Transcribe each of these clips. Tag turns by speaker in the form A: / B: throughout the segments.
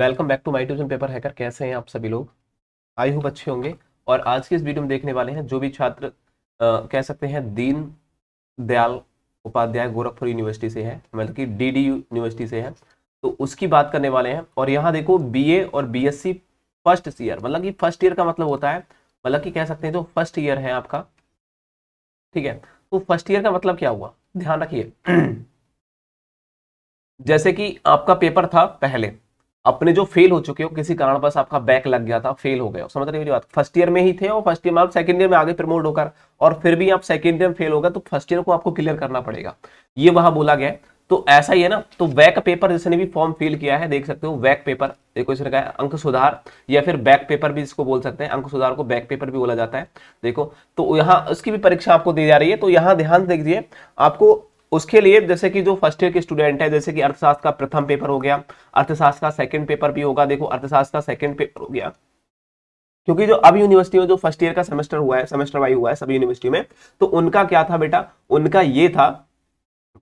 A: welcome back to my tuition paper hacker कैसे हैं आप सभी लोग आई होप अच्छे होंगे और आज के इस वीडियो में देखने वाले हैं जो भी छात्र कह सकते हैं दीन दयाल उपाध्याय गोरखपुर यूनिवर्सिटी से है मतलब कि डी डी यूनिवर्सिटी से है तो उसकी बात करने वाले हैं और यहाँ देखो ए और सी फर्स्ट ईयर मतलब कि फर्स्ट ईयर का मतलब होता है मतलब कि कह सकते हैं जो फर्स्ट ईयर है आपका ठीक है तो फर्स्ट ईयर का मतलब क्या हुआ ध्यान रखिए जैसे कि आपका पेपर था पहले अपने जो फेल हो चुके हो किसी कारण कारणवश आपका बैक लग गया था फेल हो गए समझ रहे मेरी बात फर्स्ट ईयर में ही थे और फर्स्ट ईयर में आप सेकंड ईयर में आगे प्रमोट होकर और फिर भी आप सेकंड ईयर में फेल होगा तो फर्स्ट ईयर को आपको क्लियर करना पड़ेगा ये वहां बोला गया तो ऐसा ही है ना तो वैक पेपर जिसने भी फॉर्म फिल किया है देख सकते हो वैक पेपर देखो इसने कहा अंक सुधार या फिर बैक पेपर भी इसको बोल सकते हैं अंक सुधार को बैक पेपर भी बोला जाता है देखो तो यहाँ उसकी भी परीक्षा आपको दी जा रही है तो यहाँ ध्यान दीजिए आपको उसके लिए जैसे कि जो फर्स्ट ईयर के स्टूडेंट है जैसे कि अर्थशास्त्र का प्रथम पेपर हो गया अर्थशास्त्र का सेकंड पेपर भी होगा देखो अर्थशास्त्र का सेकंड पेपर हो गया क्योंकि जो अब यूनिवर्सिटी में जो फर्स्ट ईयर का सेमेस्टर हुआ है सेमेस्टर वाई हुआ है सभी यूनिवर्सिटी में तो उनका क्या था बेटा उनका ये था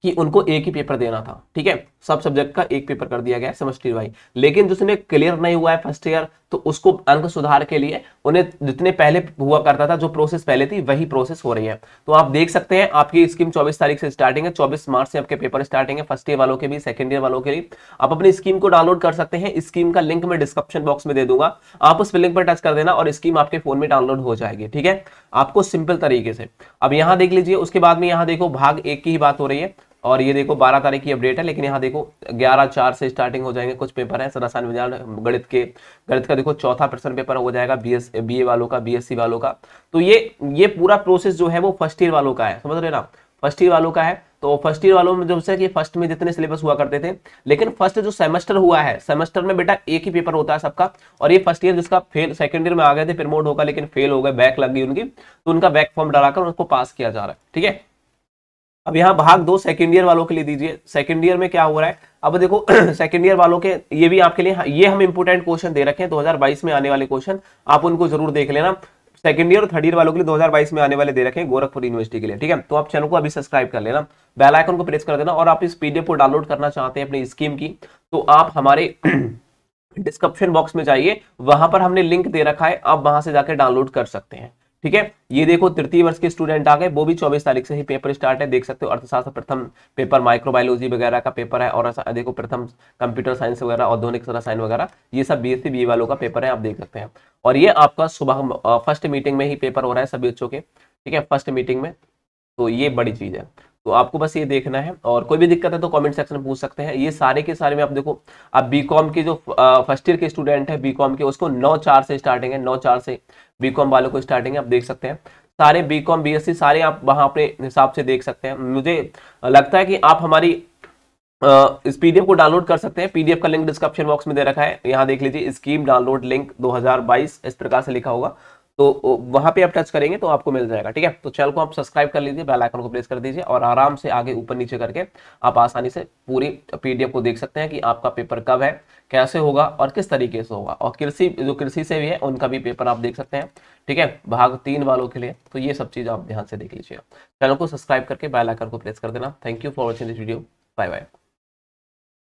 A: कि उनको एक ही पेपर देना था ठीक है सब सब्जेक्ट का एक पेपर कर दिया गया सेमेस्टर वाई लेकिन जिसने क्लियर नहीं हुआ है फर्स्ट ईयर तो उसको अंक सुधार के लिए उन्हें जितने पहले हुआ करता था जो प्रोसेस पहले थी वही प्रोसेस हो रही है तो आप देख सकते हैं आपकी स्कीम 24 तारीख से स्टार्टिंग है 24 मार्च से आपके पेपर स्टार्टिंग है फर्स्ट ईयर वालों के भी सेकंड ईयर वालों के लिए आप अपनी स्कीम को डाउनलोड कर सकते हैं स्कीम का लिंक मैं डिस्क्रिप्शन बॉक्स में दे दूंगा आप उस लिंक पर टच कर देना और स्कीम आपके फोन में डाउनलोड हो जाएगी ठीक है आपको सिंपल तरीके से अब यहां देख लीजिए उसके बाद में यहां देखो भाग एक की ही बात हो रही है और ये देखो 12 तारीख की अपडेट है लेकिन यहाँ देखो 11 चार से स्टार्टिंग हो जाएंगे कुछ पेपर है रसायन विज्ञान गणित के गणित का देखो चौथा प्रश्न पेपर हो जाएगा बी एस बी ए वालों का बीएससी वालों का तो ये ये पूरा प्रोसेस जो है वो फर्स्ट ईयर वालों का है समझ रहे ना फर्स्ट ईयर वालों का है तो फर्स्ट ईयर वालों में जो है कि फर्स्ट में जितने सिलेबस हुआ करते थे लेकिन फर्स्ट जो सेमेस्टर हुआ है सेमेस्टर में बेटा एक ही पेपर होता है सबका और ये फर्स्ट ईयर जिसका फेल सेकंड ईयर में आ गए थे प्रमोट होगा लेकिन फेल हो गए बैक लग गई उनकी तो उनका बैक फॉर्म डराकर उनको पास किया जा रहा है ठीक है अब यहाँ भाग दो सेकेंड ईयर वालों के लिए दीजिए सेकेंड ईयर में क्या हो रहा है अब देखो सेकेंड ईयर वालों के ये भी आपके लिए ये हम इंपोर्टेंट क्वेश्चन दे रखे हैं 2022 में आने वाले क्वेश्चन आप उनको जरूर देख लेना सेकेंड ईयर और थर्ड ईयर वालों के लिए 2022 में आने वाले दे रखे हैं गोरखपुर यूनिवर्सिटी के लिए ठीक है तो आप चैनल को अभी सब्सक्राइब कर लेना बेल आइकन को प्रेस कर देना और आप इस पीडीएफ को डाउनलोड करना चाहते हैं अपनी स्कीम की तो आप हमारे डिस्क्रिप्शन बॉक्स में जाइए वहां पर हमने लिंक दे रखा है आप वहां से जाकर डाउनलोड कर सकते हैं ठीक है ये देखो तृतीय वर्ष के स्टूडेंट आ गए वो भी 24 तारीख से ही पेपर स्टार्ट है देख सकते हो अर्थशास्त्र प्रथम पेपर माइक्रोबायोलॉजी वगैरह का पेपर है और देखो प्रथम कंप्यूटर साइंस वगैरह औद्योगिक रसायन वगैरह ये सब बी एस सी वालों का पेपर है आप देख सकते हैं और ये आपका सुबह फर्स्ट मीटिंग में ही पेपर हो रहा है सभी बच्चों के ठीक है फर्स्ट मीटिंग में तो ये बड़ी चीज है तो आपको बस ये देखना है और कोई भी दिक्कत है तो कमेंट सेक्शन में पूछ सकते हैं ये सारे के सारे में आप देखो आप बीकॉम के जो फर्स्ट ईयर के स्टूडेंट है बीकॉम के उसको नौ चार से स्टार्टिंग है नौ चार से बीकॉम वालों को स्टार्टिंग है आप देख सकते हैं सारे बीकॉम बीएससी सारे आप वहां अपने हिसाब से देख सकते हैं मुझे लगता है कि आप हमारी इस पीडीएफ को डाउनलोड कर सकते हैं पीडीएफ का लिंक डिस्क्रिप्शन बॉक्स में दे रखा है यहाँ देख लीजिए स्कीम डाउनलोड लिंक दो इस प्रकार से लिखा होगा तो वहां पे आप टच करेंगे तो आपको मिल जाएगा ठीक है तो चैनल को आप सब्सक्राइब कर लीजिए बेल आइकन को प्रेस कर दीजिए और आराम से आगे ऊपर नीचे करके आप आसानी से पूरी पीडीएफ को देख सकते हैं कि आपका पेपर कब है कैसे होगा और किस तरीके से होगा और कृषि जो कृषि से भी है उनका भी पेपर आप देख सकते हैं ठीक है भाग तीन वालों के लिए तो ये सब चीज़ आप ध्यान से देख लीजिए चैनल को सब्सक्राइब करके बेल आइकन को प्रेस कर देना thank you for watching this video bye bye